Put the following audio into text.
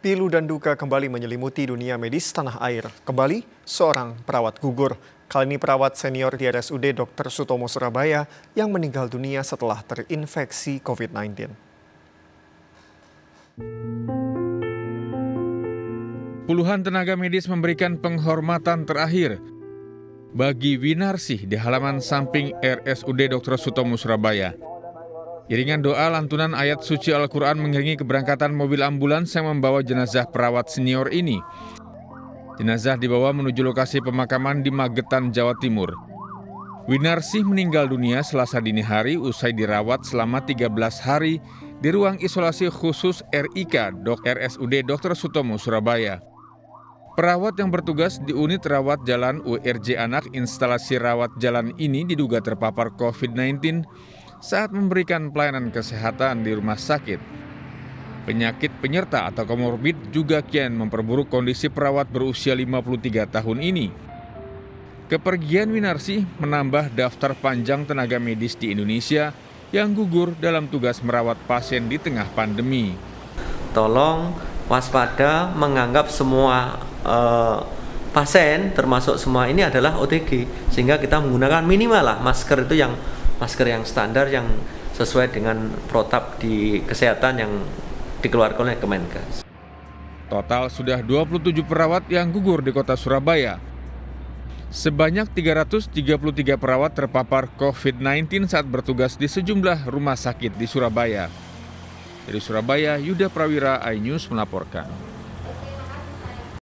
Pilu dan duka kembali menyelimuti dunia medis tanah air. Kembali, seorang perawat gugur. Kali ini perawat senior di RSUD Dr. Sutomo Surabaya yang meninggal dunia setelah terinfeksi COVID-19. Puluhan tenaga medis memberikan penghormatan terakhir bagi Winarsih di halaman samping RSUD Dr. Sutomo Surabaya. Iringan doa lantunan ayat suci Al-Quran mengiringi keberangkatan mobil ambulans yang membawa jenazah perawat senior ini. Jenazah dibawa menuju lokasi pemakaman di Magetan, Jawa Timur. Winarsih meninggal dunia selasa dini hari usai dirawat selama 13 hari di ruang isolasi khusus RIK Dok RSUD Dr. Sutomo, Surabaya. Perawat yang bertugas di unit rawat jalan URJ Anak instalasi rawat jalan ini diduga terpapar COVID-19 saat memberikan pelayanan kesehatan di rumah sakit. Penyakit penyerta atau komorbid juga kian memperburuk kondisi perawat berusia 53 tahun ini. Kepergian Winarsi menambah daftar panjang tenaga medis di Indonesia yang gugur dalam tugas merawat pasien di tengah pandemi. Tolong waspada menganggap semua eh, pasien termasuk semua ini adalah OTG sehingga kita menggunakan minimal lah masker itu yang masker yang standar yang sesuai dengan protap di kesehatan yang dikeluarkan oleh Kemenkes. Total sudah 27 perawat yang gugur di kota Surabaya. Sebanyak 333 perawat terpapar COVID-19 saat bertugas di sejumlah rumah sakit di Surabaya. Dari Surabaya, Yuda Prawira, iNews melaporkan.